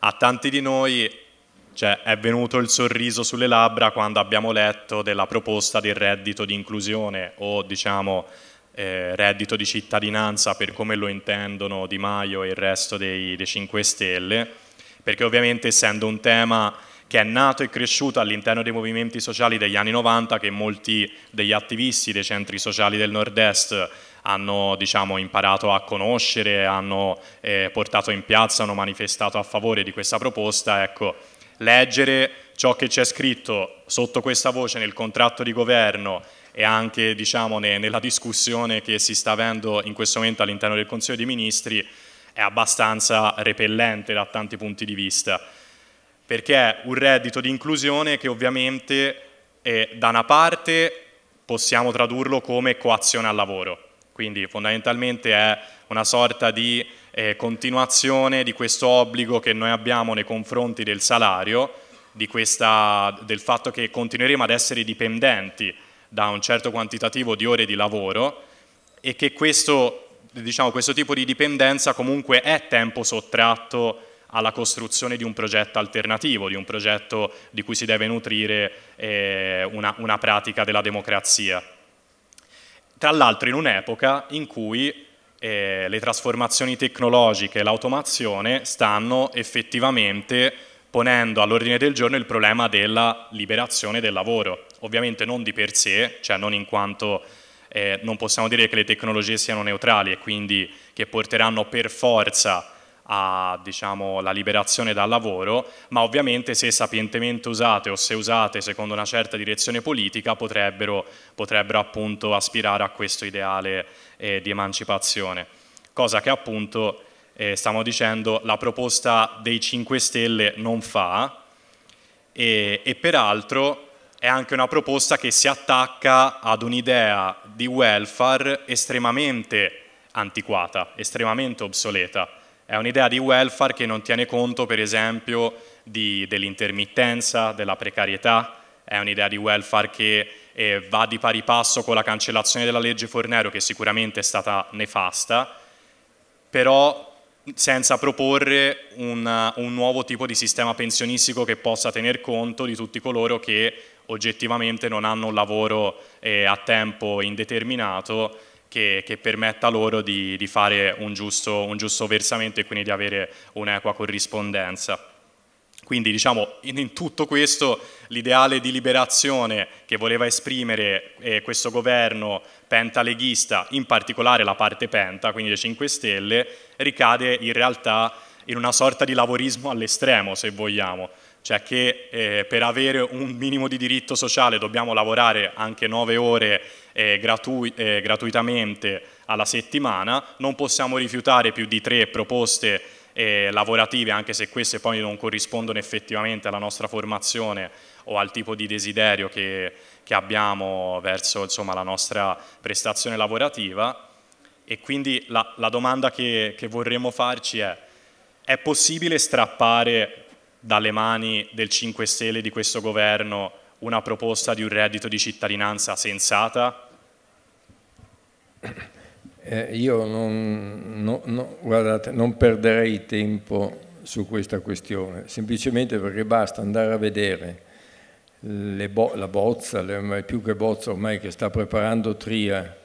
A tanti di noi cioè, è venuto il sorriso sulle labbra quando abbiamo letto della proposta del reddito di inclusione o diciamo eh, reddito di cittadinanza per come lo intendono Di Maio e il resto dei, dei 5 Stelle, perché ovviamente essendo un tema che è nato e cresciuto all'interno dei movimenti sociali degli anni 90 che molti degli attivisti dei centri sociali del nord-est hanno diciamo, imparato a conoscere, hanno eh, portato in piazza, hanno manifestato a favore di questa proposta, ecco, leggere ciò che c'è scritto sotto questa voce nel contratto di governo e anche diciamo, ne, nella discussione che si sta avendo in questo momento all'interno del Consiglio dei Ministri è abbastanza repellente da tanti punti di vista, perché è un reddito di inclusione che ovviamente eh, da una parte possiamo tradurlo come coazione al lavoro, quindi fondamentalmente è una sorta di eh, continuazione di questo obbligo che noi abbiamo nei confronti del salario, questa, del fatto che continueremo ad essere dipendenti da un certo quantitativo di ore di lavoro e che questo, diciamo, questo tipo di dipendenza comunque è tempo sottratto alla costruzione di un progetto alternativo, di un progetto di cui si deve nutrire eh, una, una pratica della democrazia tra l'altro in un'epoca in cui eh, le trasformazioni tecnologiche e l'automazione stanno effettivamente ponendo all'ordine del giorno il problema della liberazione del lavoro, ovviamente non di per sé, cioè non in quanto eh, non possiamo dire che le tecnologie siano neutrali e quindi che porteranno per forza a diciamo, la liberazione dal lavoro, ma ovviamente se sapientemente usate o se usate secondo una certa direzione politica potrebbero, potrebbero appunto aspirare a questo ideale eh, di emancipazione, cosa che appunto eh, stiamo dicendo la proposta dei 5 Stelle non fa e, e peraltro è anche una proposta che si attacca ad un'idea di welfare estremamente antiquata, estremamente obsoleta è un'idea di welfare che non tiene conto, per esempio, dell'intermittenza, della precarietà, è un'idea di welfare che eh, va di pari passo con la cancellazione della legge Fornero, che sicuramente è stata nefasta, però senza proporre un, un nuovo tipo di sistema pensionistico che possa tener conto di tutti coloro che oggettivamente non hanno un lavoro eh, a tempo indeterminato che, che permetta loro di, di fare un giusto, un giusto versamento e quindi di avere un'equa corrispondenza. Quindi diciamo in, tutto questo l'ideale di liberazione che voleva esprimere eh, questo governo pentaleghista, in particolare la parte penta, quindi le 5 Stelle, ricade in realtà in una sorta di lavorismo all'estremo, se vogliamo, cioè che eh, per avere un minimo di diritto sociale dobbiamo lavorare anche 9 ore eh, gratu eh, gratuitamente alla settimana, non possiamo rifiutare più di tre proposte eh, lavorative, anche se queste poi non corrispondono effettivamente alla nostra formazione o al tipo di desiderio che, che abbiamo verso insomma, la nostra prestazione lavorativa. E quindi la, la domanda che, che vorremmo farci è, è possibile strappare dalle mani del 5 Stelle di questo governo una proposta di un reddito di cittadinanza sensata? Eh, io non, no, no, guardate, non perderei tempo su questa questione, semplicemente perché basta andare a vedere bo la bozza, le, più che bozza ormai che sta preparando Tria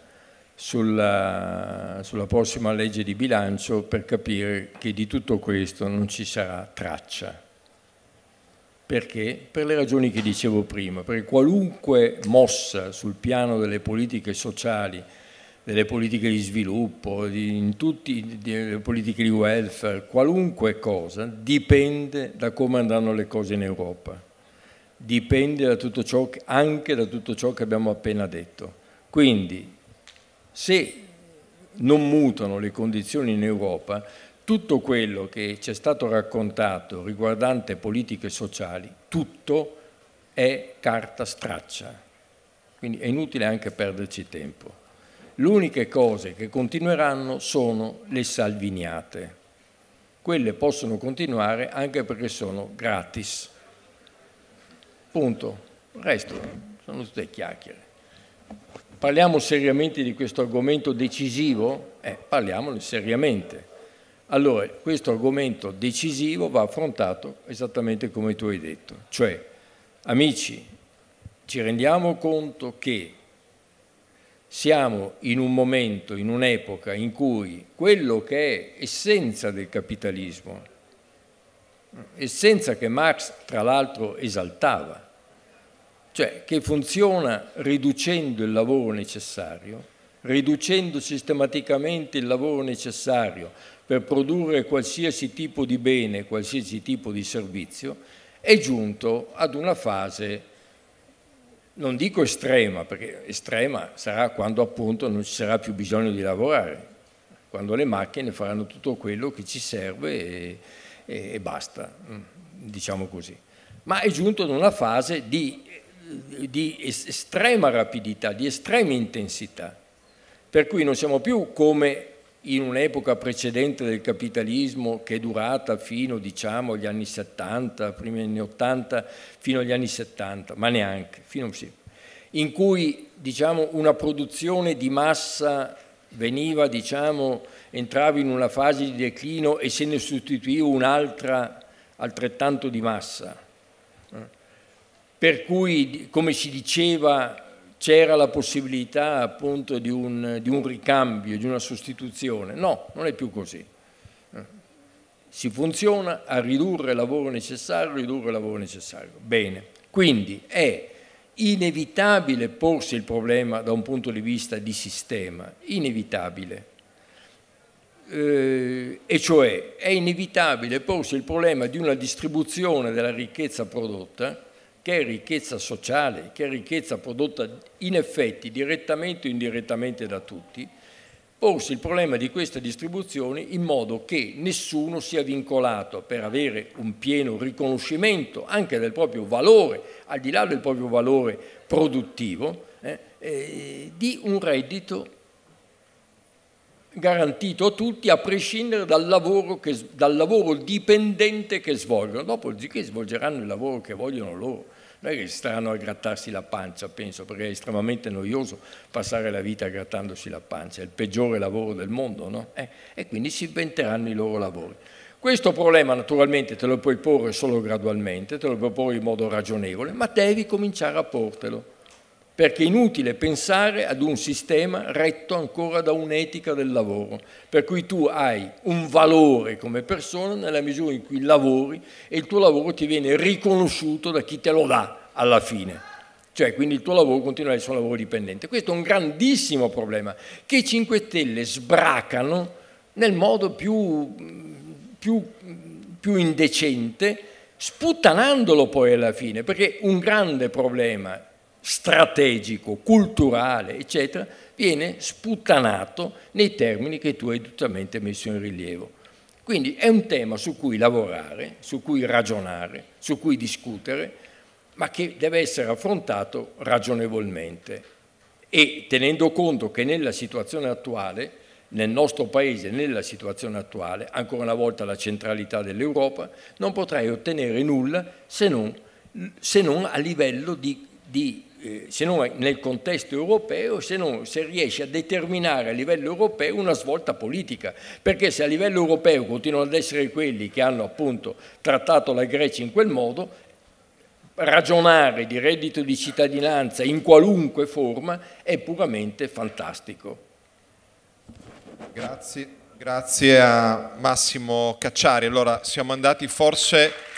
sulla, sulla, prossima legge di bilancio per capire che di tutto questo non ci sarà traccia. Perché? Per le ragioni che dicevo prima, perché qualunque mossa sul piano delle politiche sociali, delle politiche di sviluppo, di, tutti, delle politiche di welfare, qualunque cosa, dipende da come andranno le cose in Europa, dipende da tutto ciò, anche da tutto ciò che abbiamo appena detto. Quindi, se non mutano le condizioni in Europa, tutto quello che ci è stato raccontato riguardante politiche sociali, tutto è carta straccia, quindi è inutile anche perderci tempo. Le uniche cose che continueranno sono le salviniate. Quelle possono continuare anche perché sono gratis. Punto. Il resto sono tutte chiacchiere. Parliamo seriamente di questo argomento decisivo? Eh, parliamone seriamente allora, questo argomento decisivo va affrontato esattamente come tu hai detto, cioè, amici, ci rendiamo conto che siamo in un momento, in un'epoca in cui quello che è essenza del capitalismo, essenza che Marx tra l'altro esaltava, cioè che funziona riducendo il lavoro necessario, riducendo sistematicamente il lavoro necessario per produrre qualsiasi tipo di bene, qualsiasi tipo di servizio, è giunto ad una fase, non dico estrema, perché estrema sarà quando appunto non ci sarà più bisogno di lavorare, quando le macchine faranno tutto quello che ci serve e, e, e basta, mm, diciamo così. Ma è giunto ad una fase di, di estrema rapidità, di estrema intensità per cui non siamo più come in un'epoca precedente del capitalismo che è durata fino diciamo agli anni 70, primi anni 80, fino agli anni 70, ma neanche, fino, sì, in cui diciamo, una produzione di massa veniva, diciamo, entrava in una fase di declino e se ne sostituiva un'altra altrettanto di massa. Per cui, come si diceva c'era la possibilità appunto di un, di un ricambio, di una sostituzione. No, non è più così. Si funziona a ridurre il lavoro necessario, ridurre il lavoro necessario. Bene, quindi è inevitabile porsi il problema da un punto di vista di sistema, inevitabile. Eh, e cioè è inevitabile porsi il problema di una distribuzione della ricchezza prodotta che è ricchezza sociale, che è ricchezza prodotta in effetti direttamente o indirettamente da tutti, porsi il problema di queste distribuzioni in modo che nessuno sia vincolato per avere un pieno riconoscimento anche del proprio valore, al di là del proprio valore produttivo, eh, eh, di un reddito garantito a tutti a prescindere dal lavoro, che, dal lavoro dipendente che svolgono, dopo che svolgeranno il lavoro che vogliono loro. Non è che è strano a grattarsi la pancia, penso, perché è estremamente noioso passare la vita grattandosi la pancia, è il peggiore lavoro del mondo, no? Eh, e quindi si inventeranno i loro lavori. Questo problema naturalmente te lo puoi porre solo gradualmente, te lo puoi porre in modo ragionevole, ma devi cominciare a portelo perché è inutile pensare ad un sistema retto ancora da un'etica del lavoro, per cui tu hai un valore come persona nella misura in cui lavori e il tuo lavoro ti viene riconosciuto da chi te lo dà alla fine. Cioè, quindi il tuo lavoro continua ad essere un lavoro dipendente. Questo è un grandissimo problema che i 5 Stelle sbracano nel modo più, più, più indecente, sputtanandolo poi alla fine, perché un grande problema strategico, culturale, eccetera, viene sputtanato nei termini che tu hai giustamente messo in rilievo. Quindi è un tema su cui lavorare, su cui ragionare, su cui discutere, ma che deve essere affrontato ragionevolmente e tenendo conto che nella situazione attuale, nel nostro Paese, nella situazione attuale, ancora una volta la centralità dell'Europa, non potrai ottenere nulla se non, se non a livello di, di eh, se non nel contesto europeo, se non se riesce a determinare a livello europeo una svolta politica, perché se a livello europeo continuano ad essere quelli che hanno appunto trattato la Grecia in quel modo, ragionare di reddito di cittadinanza in qualunque forma è puramente fantastico. Grazie, grazie a Massimo Cacciari. Allora, siamo andati forse